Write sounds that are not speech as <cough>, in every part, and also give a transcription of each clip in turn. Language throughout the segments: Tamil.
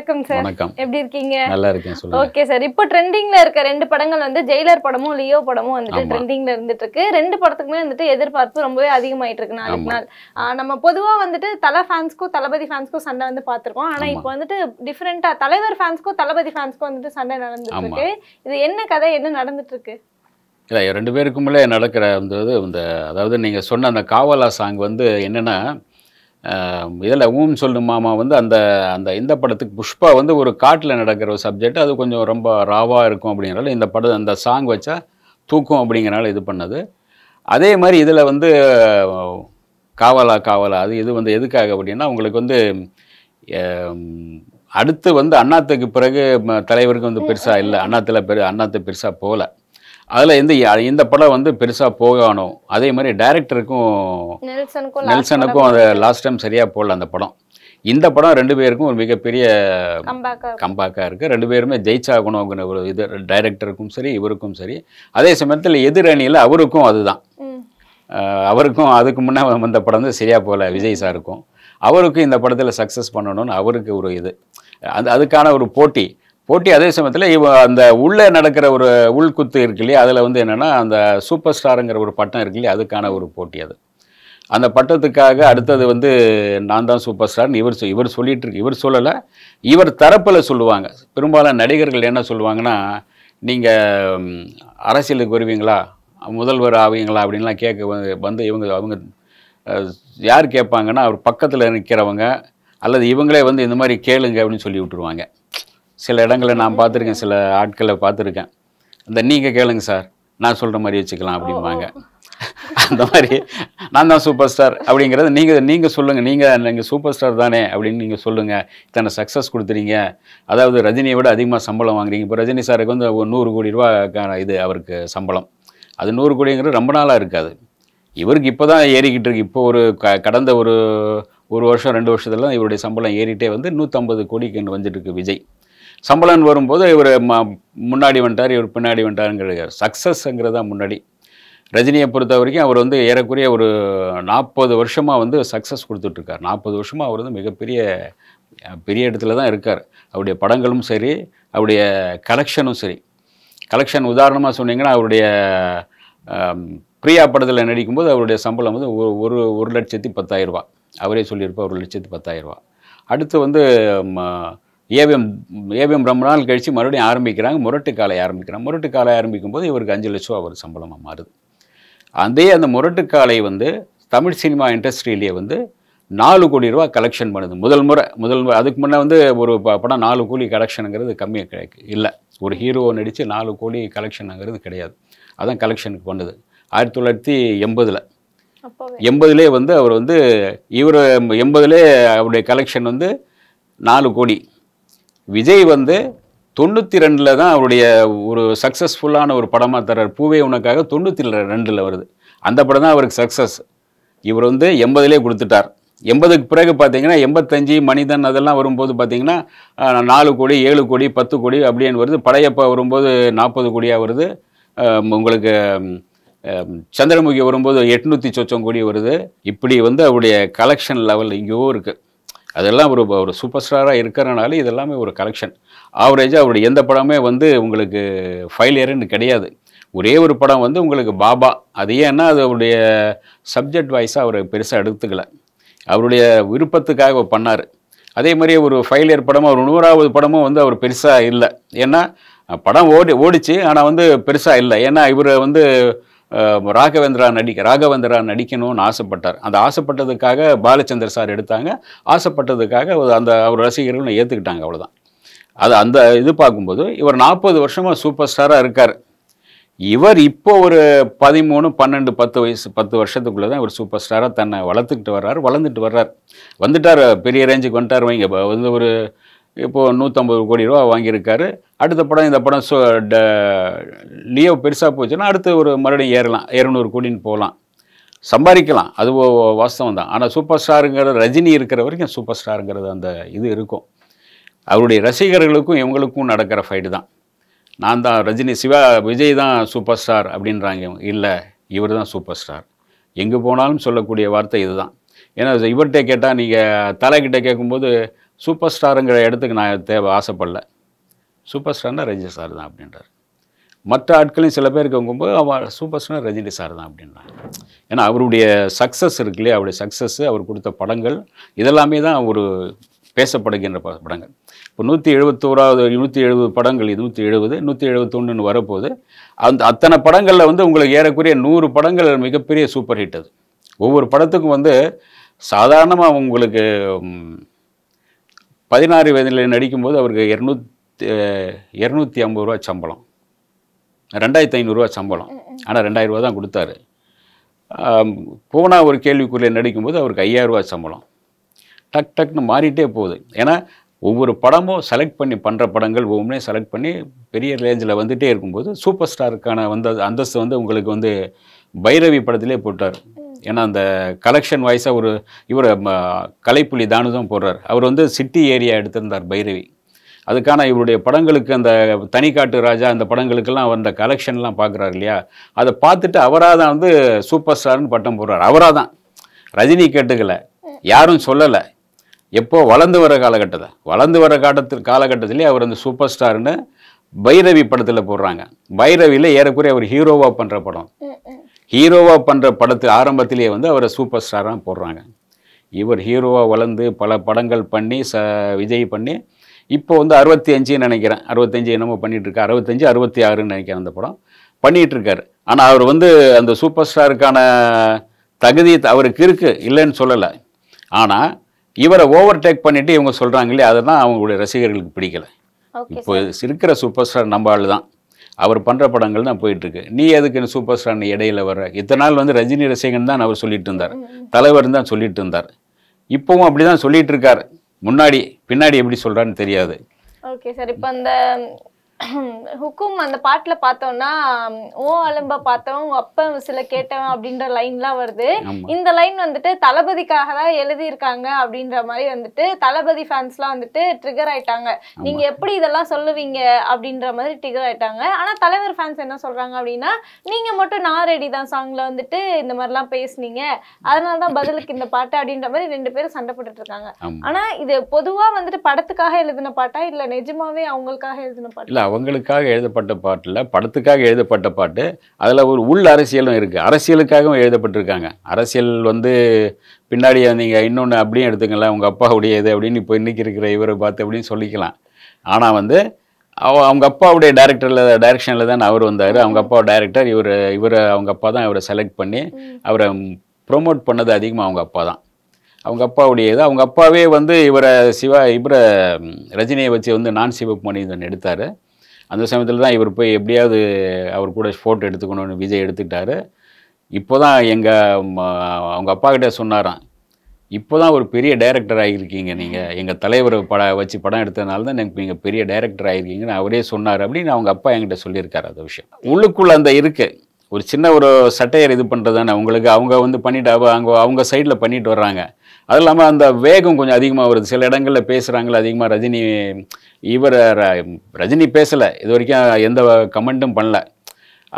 வணக்கம் சார் வணக்கம் எப்படி இருக்கீங்க நல்லா இருக்கேன் சொல்லுங்க ஓகே சார் இப்போ ட்ரெண்டிங்ல இருக்க ரெண்டு படங்கள் வந்து ஜெயிலர் படமும் லியோ படமும் வந்துட்டு ட்ரெண்டிங்ல இருந்துட்டு இருக்கு ரெண்டு படத்துக்குமே வந்துட்டு எதிர்பார்ப்பு ரொம்பவே அதிகமாயிட்டு இருக்கு நாளைக்கு நாள் நம்ம பொதுவா வந்துட்டு தலை ஃபேன்ஸ்க்கும் தளபதி ஃபேன்ஸ்க்கும் சண்டை வந்து பாத்திருக்கோம் ஆனா இப்போ வந்துட்டு டிஃப்ரெண்டா தலைவர் ஃபேன்ஸ்க்கும் தளபதி ஃபேன்ஸ்க்கும் வந்துட்டு சண்டை நடந்துட்டு இருக்கு இது என்ன கதை என்ன நடந்துட்டு இருக்கு இல்லை ரெண்டு பேருக்குள்ளே நடக்கிற இந்த இது இந்த அதாவது நீங்கள் சொன்ன அந்த காவலா சாங் வந்து என்னென்னா இதில் ஊம் சொல்லு மாமா வந்து அந்த அந்த இந்த படத்துக்கு புஷ்பா வந்து ஒரு காட்டில் நடக்கிற ஒரு சப்ஜெக்ட் அது கொஞ்சம் ரொம்ப ராவாக இருக்கும் அப்படிங்கிறனால இந்த படம் அந்த சாங் வச்சா தூக்கும் அப்படிங்கிறனால இது பண்ணது அதே மாதிரி இதில் வந்து காவலா காவலா அது இது வந்து எதுக்காக அப்படின்னா உங்களுக்கு வந்து அடுத்து வந்து அண்ணாத்துக்கு பிறகு தலைவருக்கு வந்து பெருசாக இல்லை அண்ணாத்தில் பெரு அண்ணாத்து பெருசாக போகல அதில் இந்த இந்த படம் வந்து பெருசாக போகணும் அதே மாதிரி டைரக்டருக்கும் நெல்சனுக்கும் அது லாஸ்ட் டைம் சரியாக போடல அந்த படம் இந்த படம் ரெண்டு பேருக்கும் ஒரு மிகப்பெரிய கம்பாக்காக இருக்குது ரெண்டு பேருமே ஜெயிச்சாகணுங்கிற ஒரு இது டைரக்டருக்கும் சரி இவருக்கும் சரி அதே சமயத்தில் எதிரணியில் அவருக்கும் அதுதான் அவருக்கும் அதுக்கு முன்னே வந்த படம் வந்து சரியாக போகல விஜய் சாருக்கும் அவருக்கும் இந்த படத்தில் சக்ஸஸ் பண்ணணும்னு அவருக்கு ஒரு இது அந்த அதுக்கான ஒரு போட்டி போட்டி அதே சமயத்தில் இவ அந்த உள்ளே நடக்கிற ஒரு உள்குத்து இருக்கு இல்லையா அதில் வந்து என்னென்னா அந்த சூப்பர் ஸ்டாருங்கிற ஒரு பட்டம் இருக்கு இல்லையா அதுக்கான ஒரு போட்டி அது அந்த பட்டத்துக்காக அடுத்தது வந்து நான் தான் சூப்பர் ஸ்டார்னு இவர் இவர் சொல்லிகிட்டு இருக்கு இவர் சொல்லலை இவர் தரப்பில் சொல்லுவாங்க பெரும்பாலும் நடிகர்கள் என்ன சொல்லுவாங்கன்னா நீங்கள் அரசியலுக்கு வருவீங்களா முதல்வர் ஆவீங்களா அப்படின்லாம் கேட்க வந்து வந்து இவங்க அவங்க யார் கேட்பாங்கன்னா அவர் பக்கத்தில் நிற்கிறவங்க அல்லது இவங்களே வந்து இந்த மாதிரி கேளுங்க அப்படின்னு சொல்லி விட்டுருவாங்க சில இடங்களை நான் பார்த்துருக்கேன் சில ஆட்களை பார்த்துருக்கேன் இந்த நீங்கள் கேளுங்க சார் நான் சொல்கிற மாதிரி வச்சுக்கலாம் அப்படிம்பாங்க அந்த மாதிரி நான் தான் சூப்பர் ஸ்டார் அப்படிங்கிறத நீங்கள் நீங்கள் சொல்லுங்கள் நீங்கள் நீங்கள் சூப்பர் ஸ்டார் தானே அப்படின்னு நீங்கள் சொல்லுங்கள் இத்தனை சக்ஸஸ் கொடுத்துறீங்க அதாவது ரஜினியை விட அதிகமாக சம்பளம் வாங்குறீங்க இப்போ ரஜினி சாருக்கு வந்து ஒரு நூறு கோடி ரூபா இது அவருக்கு சம்பளம் அது நூறு கோடிங்கிறது ரொம்ப நாளாக இருக்காது இவருக்கு இப்போ தான் ஏறிக்கிட்டு இருக்கு இப்போ ஒரு க கடந்த ஒரு ஒரு வருஷம் ரெண்டு வருஷத்துலாம் இவருடைய சம்பளம் ஏறிட்டே வந்து நூற்றம்பது கோடிக்கு வந்துட்டு இருக்கு விஜய் சம்பளம் வரும்போது இவர் முன்னாடி வந்துட்டார் இவர் பின்னாடி வந்துட்டாருங்கிறார் சக்ஸஸ்ங்கிறது தான் முன்னாடி ரஜினியை பொறுத்த வரைக்கும் அவர் வந்து ஏறக்குறைய ஒரு நாற்பது வருஷமாக வந்து சக்ஸஸ் கொடுத்துட்ருக்கார் நாற்பது வருஷமாக அவர் வந்து மிகப்பெரிய பெரிய இடத்துல தான் இருக்கார் அவருடைய படங்களும் சரி அவருடைய கலெக்ஷனும் சரி கலெக்ஷன் உதாரணமாக சொன்னீங்கன்னா அவருடைய பிரியா படத்தில் நடிக்கும்போது அவருடைய சம்பளம் வந்து ஒரு ஒரு லட்சத்தி பத்தாயிரரூபா அவரே சொல்லியிருப்பார் ஒரு லட்சத்தி பத்தாயிரரூபா அடுத்து வந்து ஏவிஎம் ஏவிஎம் ரொம்ப நாள் கழித்து மறுபடியும் ஆரம்பிக்கிறாங்க முரட்டு காலை ஆரம்பிக்கிறாங்க முரட்டு காலை ஆரம்பிக்கும் போது இவருக்கு அஞ்சு லட்சம் அவர் சம்பளமாக மாறுது அதே அந்த முரட்டு காலை வந்து தமிழ் சினிமா இண்டஸ்ட்ரியிலேயே வந்து நாலு கோடி ரூபா கலெக்ஷன் பண்ணுது முதல் முறை முதல் முறை அதுக்கு முன்னே வந்து ஒரு படம் நாலு கோடி கலெக்ஷனுங்கிறது கம்மியாக கிடைக்கு இல்லை ஒரு ஹீரோ நடித்து நாலு கோடி கலெக்ஷனுங்கிறது கிடையாது அதான் கலெக்ஷனுக்கு பண்ணுது ஆயிரத்தி தொள்ளாயிரத்தி எண்பதில் எண்பதுலே வந்து அவர் வந்து இவர் எண்பதுலே அவருடைய கலெக்ஷன் வந்து நாலு கோடி விஜய் வந்து தொண்ணூற்றி ரெண்டில் தான் அவருடைய ஒரு சக்ஸஸ்ஃபுல்லான ஒரு படமாக தர்றார் பூவே உனக்காக தொண்ணூற்றி ரெண்டில் வருது அந்த படம் தான் அவருக்கு சக்ஸஸ் இவர் வந்து எண்பதுலேயே கொடுத்துட்டார் எண்பதுக்கு பிறகு பார்த்தீங்கன்னா எண்பத்தஞ்சு மனிதன் அதெல்லாம் வரும்போது பார்த்தீங்கன்னா நாலு கோடி ஏழு கோடி பத்து கோடி அப்படின்னு வருது படையப்பா வரும்போது நாற்பது கோடியாக வருது உங்களுக்கு சந்திரமுகி வரும்போது எட்நூற்றி சொச்சம் கோடி வருது இப்படி வந்து அவருடைய கலெக்ஷன் லெவல் எங்கேயோ இருக்குது அதெல்லாம் ஒரு ஒரு சூப்பர் ஸ்டாராக இருக்கிறனால இதெல்லாமே ஒரு கலெக்ஷன் ஆவரேஜாக அவருடைய எந்த படமே வந்து உங்களுக்கு ஃபைலியர்னு கிடையாது ஒரே ஒரு படம் வந்து உங்களுக்கு பாபா அது ஏன்னா அவருடைய சப்ஜெக்ட் வைஸாக அவர் பெருசாக எடுத்துக்கல அவருடைய விருப்பத்துக்காக பண்ணார் அதே மாதிரி ஒரு ஃபைலியர் படமும் ஒரு நூறாவது படமும் வந்து அவர் பெருசாக இல்லை ஏன்னா படம் ஓடி ஓடிச்சு ஆனால் வந்து பெருசாக இல்லை ஏன்னா இவர் வந்து ராகவேந்திரா நடிக்க ராகவேந்திரா நடிக்கணும்னு ஆசைப்பட்டார் அந்த ஆசைப்பட்டதுக்காக பாலச்சந்தர் சார் எடுத்தாங்க ஆசைப்பட்டதுக்காக அந்த அவர் ரசிகர்கள் ஏற்றுக்கிட்டாங்க அவ்வளோதான் அது அந்த இது பார்க்கும்போது இவர் நாற்பது வருஷமாக சூப்பர் ஸ்டாராக இருக்கார் இவர் இப்போ ஒரு பதிமூணு பன்னெண்டு பத்து வயசு பத்து வருஷத்துக்குள்ளே தான் இவர் சூப்பர் ஸ்டாராக தன்னை வளர்த்துக்கிட்டு வர்றார் வளர்ந்துட்டு வர்றார் வந்துட்டார் பெரிய ரேஞ்சுக்கு வந்துட்டார் வைங்க வந்து ஒரு இப்போது நூற்றம்பது கோடி ரூபா வாங்கியிருக்காரு அடுத்த படம் இந்த படம் சோ ட லியோ பெருசாக போச்சுன்னா அடுத்து ஒரு மறுபடியும் ஏறலாம் இரநூறு கோடின்னு போகலாம் சம்பாதிக்கலாம் அது வாஸ்தவம் தான் ஆனால் சூப்பர் ஸ்டாருங்கிற ரஜினி இருக்கிற வரைக்கும் சூப்பர் ஸ்டாருங்கிறது அந்த இது இருக்கும் அவருடைய ரசிகர்களுக்கும் இவங்களுக்கும் நடக்கிற ஃபைட்டு தான் நான் தான் ரஜினி சிவா விஜய் தான் சூப்பர் ஸ்டார் அப்படின்றாங்க இல்லை இவர் தான் சூப்பர் ஸ்டார் எங்கே போனாலும் சொல்லக்கூடிய வார்த்தை இதுதான் ஏன்னா இவர்கிட்ட கேட்டால் நீங்கள் தலைக்கிட்ட கேட்கும்போது சூப்பர் ஸ்டாருங்கிற இடத்துக்கு நான் தேவை ஆசைப்படல சூப்பர் ஸ்டார்னா ரஜினி சார் தான் அப்படின்றார் மற்ற ஆட்களையும் சில பேர் இருக்கும்போது அவர் சூப்பர் ஸ்டார் ரஜினி சார் தான் அப்படின்றாங்க ஏன்னா அவருடைய சக்ஸஸ் இருக்கு இல்லையா அவருடைய சக்ஸஸ் அவர் கொடுத்த படங்கள் இதெல்லாமே தான் ஒரு பேசப்படுகின்ற படங்கள் இப்போ நூற்றி எழுபத்தோராவது நூற்றி எழுபது படங்கள் இது நூற்றி எழுபது நூற்றி எழுபத்தொன்றுன்னு வரப்போது அந்த அத்தனை படங்களில் வந்து உங்களுக்கு ஏறக்குறைய நூறு படங்கள் மிகப்பெரிய சூப்பர் ஹிட் அது ஒவ்வொரு படத்துக்கும் வந்து சாதாரணமாக உங்களுக்கு பதினாறு வயதில் நடிக்கும்போது அவருக்கு இரநூத்தி இரநூத்தி ஐம்பது ரூபா சம்பளம் ரெண்டாயிரத்தி ஐநூறுரூவா சம்பளம் ஆனால் ரெண்டாயிரரூவா தான் கொடுத்தாரு போனால் ஒரு கேள்விக்குரிய நடிக்கும்போது அவருக்கு ஐயாயிரரூவா சம்பளம் டக் டக்னு மாறிட்டே போகுது ஏன்னா ஒவ்வொரு படமும் செலக்ட் பண்ணி பண்ணுற படங்கள் ஒவ்வொன்றே செலக்ட் பண்ணி பெரிய ரேஞ்சில் வந்துகிட்டே இருக்கும்போது சூப்பர் ஸ்டாருக்கான வந்த அந்தஸ்து வந்து உங்களுக்கு வந்து பைரவி படத்திலே போட்டார் ஏன்னா அந்த கலெக்ஷன் வாய்ஸாக ஒரு இவர் கலைப்புலி தானுதம் போடுறார் அவர் வந்து சிட்டி ஏரியா எடுத்திருந்தார் பைரவி அதுக்கான இவருடைய படங்களுக்கு அந்த தனிக்காட்டு ராஜா அந்த படங்களுக்கெல்லாம் அந்த கலெக்ஷன்லாம் பார்க்குறாரு இல்லையா அதை பார்த்துட்டு அவராக தான் வந்து சூப்பர் ஸ்டார்னு பட்டம் போடுறார் அவராக தான் ரஜினி கேட்டுக்கல யாரும் சொல்லலை எப்போ வளர்ந்து வர காலகட்டத்தை வளர்ந்து வர காலத்தில் காலகட்டத்திலே அவர் அந்த சூப்பர் ஸ்டார்னு பைரவி படத்தில் போடுறாங்க பைரவியில் ஏறக்குறைய அவர் ஹீரோவாக பண்ணுற படம் ஹீரோவாக பண்ணுற படத்தில் ஆரம்பத்திலேயே வந்து அவரை சூப்பர் ஸ்டாராக போடுறாங்க இவர் ஹீரோவாக வளர்ந்து பல படங்கள் பண்ணி ச விஜய் பண்ணி இப்போ வந்து அறுபத்தி அஞ்சுன்னு நினைக்கிறேன் அறுபத்தஞ்சு என்னமோ பண்ணிகிட்ருக்காரு அறுபத்தஞ்சு அறுபத்தி ஆறுன்னு நினைக்கிறேன் அந்த படம் பண்ணிகிட்ருக்காரு ஆனால் அவர் வந்து அந்த சூப்பர் ஸ்டாருக்கான தகுதி அவருக்கு இருக்குது இல்லைன்னு சொல்லலை ஆனால் இவரை ஓவர் டேக் பண்ணிவிட்டு இவங்க இல்லையா அதெல்லாம் அவங்களுடைய ரசிகர்களுக்கு பிடிக்கலை இப்போ இருக்கிற சூப்பர் ஸ்டார் நம்ம ஆள் தான் அவர் பண்ணுற படங்கள் தான் போயிட்டுருக்கு நீ எதுக்கு சூப்பர் ஸ்டார் இடையில வர இத்தனை நாள் வந்து ரஜினி ரசிகன் தான் அவர் சொல்லிட்டு இருந்தார் தலைவர் தான் சொல்லிட்டு இருந்தார் இப்போவும் அப்படி தான் சொல்லிட்டு இருக்கார் முன்னாடி பின்னாடி எப்படி சொல்கிறான்னு தெரியாது ஓகே சார் இப்போ அந்த ஹுக்கும் அந்த பாட்டில் பார்த்தோம்னா ஓ அலம்ப பார்த்தோம் அப்ப சில கேட்டவன் அப்படின்ற லைன்லாம் வருது இந்த லைன் வந்துட்டு தளபதிக்காக தான் எழுதியிருக்காங்க அப்படின்ற மாதிரி வந்துட்டு தளபதி ஃபேன்ஸ்லாம் வந்துட்டு ட்ரிகர் ஆயிட்டாங்க நீங்க எப்படி இதெல்லாம் சொல்லுவீங்க அப்படின்ற மாதிரி ட்ரிகர் ஆயிட்டாங்க ஆனா தலைவர் ஃபேன்ஸ் என்ன சொல்றாங்க அப்படின்னா நீங்க மட்டும் நான் ரெடி தான் சாங்ல வந்துட்டு இந்த மாதிரிலாம் பேசுனீங்க அதனால தான் பதிலுக்கு இந்த பாட்டு அப்படின்ற மாதிரி ரெண்டு பேரும் சண்டை இருக்காங்க ஆனா இது பொதுவா வந்துட்டு படத்துக்காக எழுதின பாட்டா இல்ல நிஜமாவே அவங்களுக்காக எழுதின பாட்டா அவங்களுக்காக எழுதப்பட்ட பாட்டில் படத்துக்காக எழுதப்பட்ட பாட்டு அதில் ஒரு உள் அரசியலும் இருக்குது அரசியலுக்காகவும் எழுதப்பட்டிருக்காங்க அரசியல் வந்து பின்னாடி நீங்கள் இன்னொன்று அப்படியும் எடுத்துக்கலாம் உங்கள் அப்பாவுடையது இது அப்படின்னு இப்போ இன்றைக்கி இருக்கிற இவரை பார்த்து அப்படின்னு சொல்லிக்கலாம் ஆனால் வந்து அவ அவங்க அப்பாவுடைய டேரக்டரில் டைரக்ஷனில் தான் அவர் வந்தார் அவங்க அப்பா டேரக்டர் இவர் இவர் அவங்க அப்பா தான் இவரை செலக்ட் பண்ணி அவரை ப்ரொமோட் பண்ணது அதிகமாக அவங்க அப்பா தான் அவங்க அப்பாவுடைய இது அவங்க அப்பாவே வந்து இவரை சிவா இவரை ரஜினியை வச்சு வந்து நான் சிவப்பு மணிதன் எடுத்தார் அந்த சமயத்தில் தான் இவர் போய் எப்படியாவது அவர் கூட ஃபோட்டோ எடுத்துக்கணும்னு விஜய் எடுத்துக்கிட்டாரு இப்போ தான் எங்கள் அவங்க அப்பா கிட்டே சொன்னாராம் இப்போ தான் ஒரு பெரிய டைரக்டர் ஆகியிருக்கீங்க நீங்கள் எங்கள் தலைவர் பட வச்சு படம் எடுத்ததுனால தான் எனக்கு நீங்கள் பெரிய டைரக்டர் ஆகியிருக்கீங்கன்னு அவரே சொன்னார் அப்படின்னு அவங்க அப்பா என்கிட்ட சொல்லியிருக்காரு அந்த விஷயம் உள்ளுக்குள்ளே அந்த இருக்குது ஒரு சின்ன ஒரு சட்டையர் இது பண்ணுறது தானே அவங்களுக்கு அவங்க வந்து பண்ணிட்டு அவங்க அவங்க சைடில் பண்ணிட்டு வர்றாங்க அது இல்லாமல் அந்த வேகம் கொஞ்சம் அதிகமாக வருது சில இடங்களில் பேசுகிறாங்களே அதிகமாக ரஜினி இவர் ரஜினி பேசலை இது வரைக்கும் எந்த கமெண்ட்டும் பண்ணல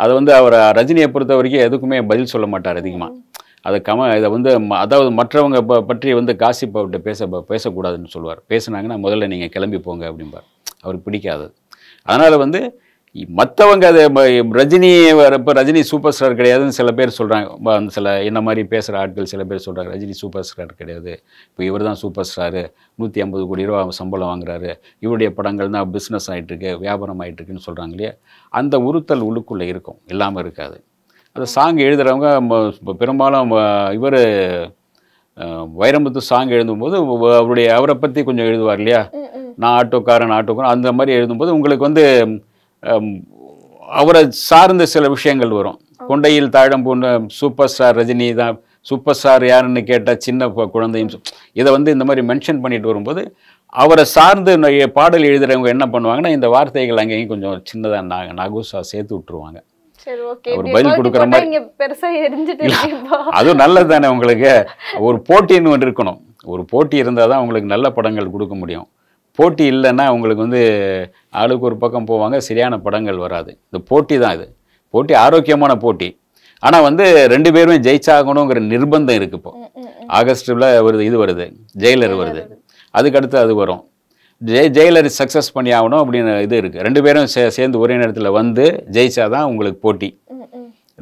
அதை வந்து அவர் ரஜினியை பொறுத்த வரைக்கும் எதுக்குமே பதில் சொல்ல மாட்டார் அதிகமாக அதை கம இதை வந்து அதாவது மற்றவங்க பற்றி வந்து காசிப் அவர்கிட்ட பேச பேசக்கூடாதுன்னு சொல்லுவார் பேசுனாங்கன்னா முதல்ல நீங்கள் கிளம்பி போங்க அப்படிம்பார் அவருக்கு பிடிக்காது அதனால் வந்து மற்றவங்க அது ரஜினி இப்போ ரஜினி சூப்பர் ஸ்டார் கிடையாதுன்னு சில பேர் சொல்கிறாங்க அந்த சில என்ன மாதிரி பேசுகிற ஆட்கள் சில பேர் சொல்கிறாங்க ரஜினி சூப்பர் ஸ்டார் கிடையாது இப்போ இவர் தான் சூப்பர் ஸ்டாரு நூற்றி ஐம்பது கோடி ரூபா சம்பளம் வாங்குறாரு இவருடைய படங்கள் தான் பிஸ்னஸ் ஆகிட்டுருக்கு வியாபாரம் ஆகிட்டுருக்குன்னு சொல்கிறாங்க இல்லையா அந்த உறுத்தல் உள்ளுக்குள்ளே இருக்கும் இல்லாமல் இருக்காது அந்த சாங் எழுதுகிறவங்க பெரும்பாலும் இவர் வைரமுத்து சாங் எழுதும்போது அவருடைய அவரை பற்றி கொஞ்சம் எழுதுவார் இல்லையா நான் ஆட்டோக்காரன் ஆட்டோக்காரன் அந்த மாதிரி எழுதும்போது உங்களுக்கு வந்து அவரை சார்ந்த சில விஷயங்கள் வரும் கொண்டையில் தாழம் போன சூப்பர் ஸ்டார் ரஜினி தான் சூப்பர் ஸ்டார் யாருன்னு கேட்டால் சின்ன குழந்தையும் இதை வந்து இந்த மாதிரி மென்ஷன் பண்ணிட்டு வரும்போது அவரை சார்ந்து பாடல் எழுதுகிறவங்க என்ன பண்ணுவாங்கன்னா இந்த வார்த்தைகள் அங்கேயும் கொஞ்சம் சின்னதாக நாங்க நகுசா சேர்த்து விட்டுருவாங்க ஒரு பதில் கொடுக்குற மாதிரி அதுவும் நல்லது தானே <laughs> உங்களுக்கு ஒரு போட்டின்னு ஒன்று இருக்கணும் ஒரு போட்டி இருந்தால் தான் உங்களுக்கு நல்ல படங்கள் கொடுக்க முடியும் போட்டி இல்லைன்னா அவங்களுக்கு வந்து ஆளுக்கு ஒரு பக்கம் போவாங்க சரியான படங்கள் வராது இந்த போட்டி தான் இது போட்டி ஆரோக்கியமான போட்டி ஆனால் வந்து ரெண்டு பேருமே ஜெயிச்சாகணுங்கிற நிர்பந்தம் இருக்குது இப்போ ஆகஸ்டில் வருது இது வருது ஜெயிலர் வருது அதுக்கடுத்து அது வரும் ஜெய் ஜெயிலர் சக்ஸஸ் பண்ணி ஆகணும் அப்படின்னு இது இருக்குது ரெண்டு பேரும் சே சேர்ந்து ஒரே நேரத்தில் வந்து ஜெயிச்சா தான் உங்களுக்கு போட்டி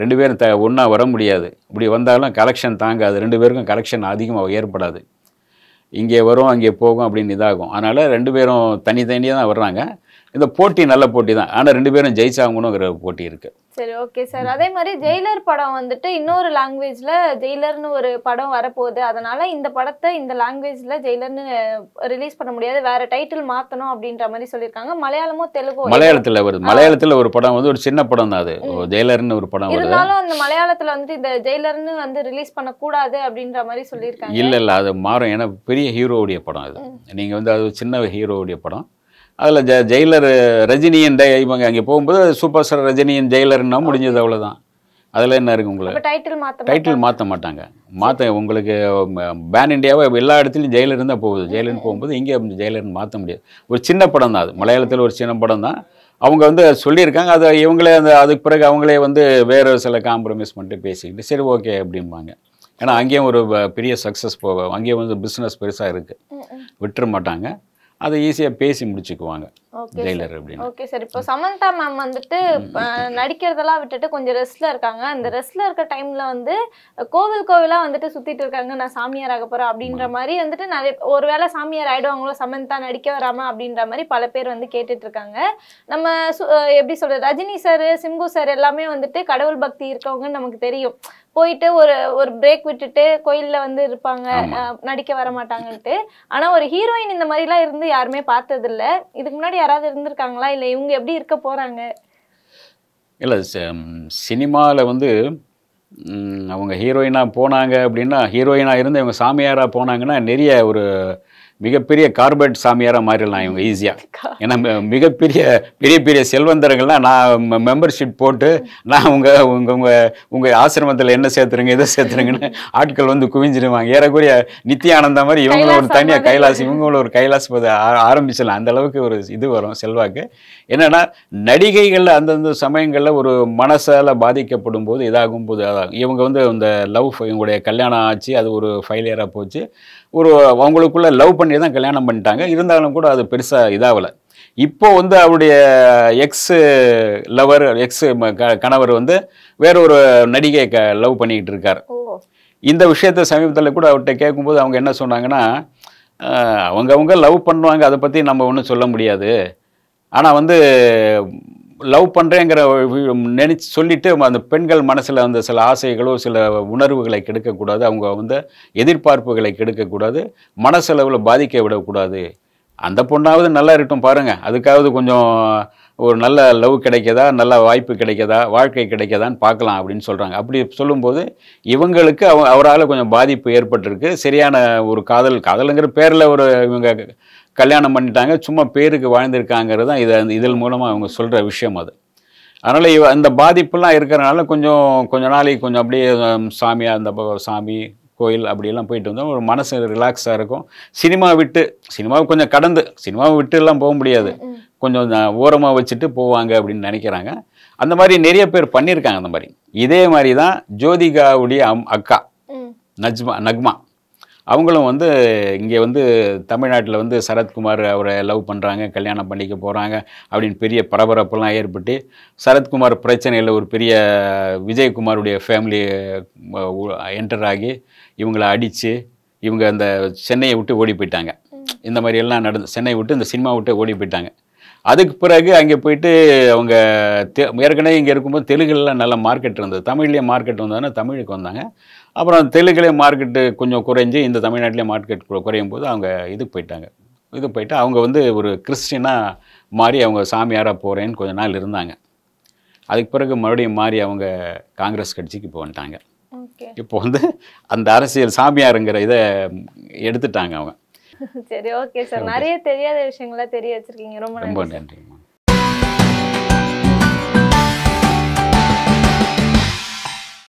ரெண்டு பேரும் த ஒன்றா வர முடியாது இப்படி வந்தாலும் கலெக்ஷன் தாங்காது ரெண்டு பேருக்கும் கலெக்ஷன் அதிகமாக ஏற்படாது இங்கே வரும் அங்கே போகும் அப்படின்னு இதாகும் அதனால் ரெண்டு பேரும் தனித்தனியாக தான் வர்றாங்க இந்த போட்டி நல்ல போட்டி தான் ஆனால் ரெண்டு பேரும் ஜெயிச்சாங்கணுங்கிற போட்டி இருக்கு சரி ஓகே சார் அதே மாதிரி ஜெயிலர் படம் வந்துட்டு இன்னொரு லாங்குவேஜில் ஜெயிலர்னு ஒரு படம் வரப்போகுது அதனால இந்த படத்தை இந்த லாங்குவேஜில் ஜெயிலர்னு ரிலீஸ் பண்ண முடியாது வேற டைட்டில் மாற்றணும் அப்படின்ற மாதிரி சொல்லியிருக்காங்க மலையாளமோ தெலுங்கோ மலையாளத்தில் வருது மலையாளத்தில் ஒரு படம் வந்து ஒரு சின்ன படம் தான் அது ஜெயிலர்னு ஒரு படம் இருந்தாலும் அந்த மலையாளத்தில் வந்து இந்த ஜெயிலர்னு வந்து ரிலீஸ் பண்ணக்கூடாது அப்படின்ற மாதிரி சொல்லியிருக்காங்க இல்லை இல்லை அது மாறும் ஏன்னா பெரிய ஹீரோவுடைய படம் அது நீங்கள் வந்து அது சின்ன ஹீரோவுடைய படம் அதில் ஜ ஜெயிலர் ரஜினியின் இவங்க அங்கே போகும்போது சூப்பர் ஸ்டார் ரஜினியின் ஜெயிலர்னா முடிஞ்சது அவ்வளோதான் அதில் என்ன இருக்குது உங்களுக்கு டைட்டில் மாற்ற மாட்டாங்க மாற்ற உங்களுக்கு பேன் இண்டியாவை எல்லா இடத்துலையும் ஜெயிலர் இருந்தால் போகுது ஜெயிலர்னு போகும்போது இங்கே ஜெயிலர்னு மாற்ற முடியாது ஒரு சின்ன படம் தான் அது மலையாளத்தில் ஒரு சின்ன படம் தான் அவங்க வந்து சொல்லியிருக்காங்க அதை இவங்களே அந்த அதுக்கு பிறகு அவங்களே வந்து வேறு சில காம்ப்ரமைஸ் பண்ணிட்டு பேசிக்கிட்டு சரி ஓகே அப்படிம்பாங்க ஏன்னா அங்கேயும் ஒரு பெரிய சக்ஸஸ் போகும் அங்கேயும் வந்து பிஸ்னஸ் பெருசாக இருக்குது விட்டுற மாட்டாங்க அதை ஈஸியாக பேசி முடிச்சுக்குவாங்க ஜெயிலர் அப்படின்னு ஓகே சார் இப்போ சமந்தா மேம் வந்துட்டு நடிக்கிறதெல்லாம் விட்டுட்டு கொஞ்சம் ரெஸ்ட்ல இருக்காங்க அந்த ரெஸ்ட்ல இருக்க டைம்ல வந்து கோவில் கோவிலாக வந்துட்டு சுத்திட்டு இருக்காங்க நான் சாமியார் ஆக போறேன் அப்படின்ற மாதிரி வந்துட்டு நிறைய ஒருவேளை சாமியார் ஆயிடுவாங்களோ சமந்தா நடிக்க வராம அப்படின்ற மாதிரி பல பேர் வந்து கேட்டுட்டு இருக்காங்க நம்ம எப்படி சொல்றது ரஜினி சார் சிம்பு சார் எல்லாமே வந்துட்டு கடவுள் பக்தி இருக்கவங்கன்னு நமக்கு தெரியும் போயிட்டு ஒரு ஒரு பிரேக் விட்டுட்டு கோயில்ல வந்து இருப்பாங்க நடிக்க வர மாட்டாங்கன்ட்டு ஆனா ஒரு ஹீரோயின் இந்த மாதிரி எல்லாம் இருந்து யாருமே பார்த்தது இல்ல இதுக்கு முன்னாடி யாராவது இருந்திருக்காங்களா இல்ல இவங்க எப்படி இருக்க போறாங்க இல்ல சினிமாவில் வந்து அவங்க ஹீரோயினாக போனாங்க அப்படின்னா ஹீரோயினாக இருந்து இவங்க சாமியாராக போனாங்கன்னா நிறைய ஒரு மிகப்பெரிய கார்பரேட் சாமியாராக மாறிடலாம் இவங்க ஈஸியாக ஏன்னா மிகப்பெரிய பெரிய பெரிய செல்வந்தர்கள்லாம் நான் மெம்பர்ஷிப் போட்டு நான் உங்கள் உங்கள் உங்கள் உங்கள் ஆசிரமத்தில் என்ன சேர்த்துருங்க எதை சேர்த்துருங்கன்னு ஆட்கள் வந்து குவிஞ்சிடுவாங்க ஏறக்குரிய நித்யானந்தா மாதிரி இவங்களும் ஒரு தனியாக கைலாஸ் இவங்களும் ஒரு கைலாஸ் போது ஆரம்பிச்சிடலாம் அந்த அளவுக்கு ஒரு இது வரும் செல்வாக்கு என்னென்னா நடிகைகளில் அந்தந்த சமயங்களில் ஒரு மனசால் பாதிக்கப்படும் போது இதாகும் போது அதாகும் இவங்க வந்து இந்த லவ் இவங்களுடைய கல்யாணம் ஆச்சு அது ஒரு ஃபைலியராக போச்சு ஒரு அவங்களுக்குள்ள லவ் பண்ணி பண்ணி தான் கல்யாணம் பண்ணிட்டாங்க இருந்தாலும் கூட அது பெருசாக இதாகலை இப்போ வந்து அவருடைய எக்ஸு லவர் எக்ஸு கணவர் வந்து வேற ஒரு நடிகை க லவ் பண்ணிக்கிட்டு இருக்கார் இந்த விஷயத்த சமீபத்தில் கூட அவர்கிட்ட கேட்கும்போது அவங்க என்ன சொன்னாங்கன்னா அவங்கவுங்க லவ் பண்ணுவாங்க அதை பற்றி நம்ம ஒன்றும் சொல்ல முடியாது ஆனால் வந்து லவ் பண்ணுறேங்கிற நினச்சி சொல்லிவிட்டு அந்த பெண்கள் மனசில் அந்த சில ஆசைகளோ சில உணர்வுகளை கெடுக்கக்கூடாது அவங்க வந்து எதிர்பார்ப்புகளை கெடுக்கக்கூடாது மனசளவில் பாதிக்க விடக்கூடாது அந்த பொண்ணாவது நல்லா இருக்கட்டும் பாருங்கள் அதுக்காவது கொஞ்சம் ஒரு நல்ல லவ் கிடைக்கதா நல்ல வாய்ப்பு கிடைக்கதா வாழ்க்கை கிடைக்கதான்னு பார்க்கலாம் அப்படின்னு சொல்கிறாங்க அப்படி சொல்லும்போது இவங்களுக்கு அவ அவரால் கொஞ்சம் பாதிப்பு ஏற்பட்டிருக்கு சரியான ஒரு காதல் காதலுங்கிற பேரில் ஒரு இவங்க கல்யாணம் பண்ணிட்டாங்க சும்மா பேருக்கு வாழ்ந்திருக்காங்கிறது தான் இதை இதன் மூலமாக அவங்க சொல்கிற விஷயம் அது அதனால் இவ அந்த பாதிப்புலாம் இருக்கிறனால கொஞ்சம் கொஞ்ச நாளைக்கு கொஞ்சம் அப்படியே சாமியாக அந்த சாமி கோயில் அப்படியெல்லாம் போயிட்டு வந்தோம் ஒரு மனசு ரிலாக்ஸாக இருக்கும் சினிமா விட்டு சினிமாவை கொஞ்சம் கடந்து சினிமாவை விட்டுலாம் போக முடியாது கொஞ்சம் ஓரமாக வச்சுட்டு போவாங்க அப்படின்னு நினைக்கிறாங்க அந்த மாதிரி நிறைய பேர் பண்ணியிருக்காங்க அந்த மாதிரி இதே மாதிரி தான் ஜோதிகாவுடைய அம் அக்கா நஜ்மா நக்மா அவங்களும் வந்து இங்கே வந்து தமிழ்நாட்டில் வந்து சரத்குமார் அவரை லவ் பண்ணுறாங்க கல்யாணம் பண்ணிக்க போகிறாங்க அப்படின்னு பெரிய பரபரப்புலாம் ஏற்பட்டு சரத்குமார் பிரச்சனையில் ஒரு பெரிய விஜயகுமாருடைய ஃபேமிலி என்டர் ஆகி இவங்களை அடித்து இவங்க அந்த சென்னையை விட்டு ஓடி போயிட்டாங்க இந்த மாதிரியெல்லாம் நடந்து சென்னை விட்டு இந்த சினிமா விட்டு ஓடி போயிட்டாங்க அதுக்கு பிறகு அங்கே போயிட்டு அவங்க தெ ஏற்கனவே இங்கே இருக்கும்போது தெலுங்குலாம் நல்ல மார்க்கெட் இருந்தது தமிழ்லேயே மார்க்கெட் வந்தோன்னா தமிழுக்கு வந்தாங்க அப்புறம் தெலுங்குலேயே மார்க்கெட்டு கொஞ்சம் குறைஞ்சி இந்த தமிழ்நாட்டிலே மார்க்கெட் குறையும் போது அவங்க இதுக்கு போயிட்டாங்க இது போயிட்டு அவங்க வந்து ஒரு கிறிஸ்டினாக மாறி அவங்க சாமியாராக போகிறேன்னு கொஞ்ச நாள் இருந்தாங்க அதுக்கு பிறகு மறுபடியும் மாறி அவங்க காங்கிரஸ் கட்சிக்கு இப்போ வந்துட்டாங்க இப்போ வந்து அந்த அரசியல் சாமியாருங்கிற இதை எடுத்துட்டாங்க அவங்க சரி ஓகே சார் நிறைய தெரியாத விஷயங்களா தெரிய வச்சிருக்கீங்க ரொம்ப நன்றி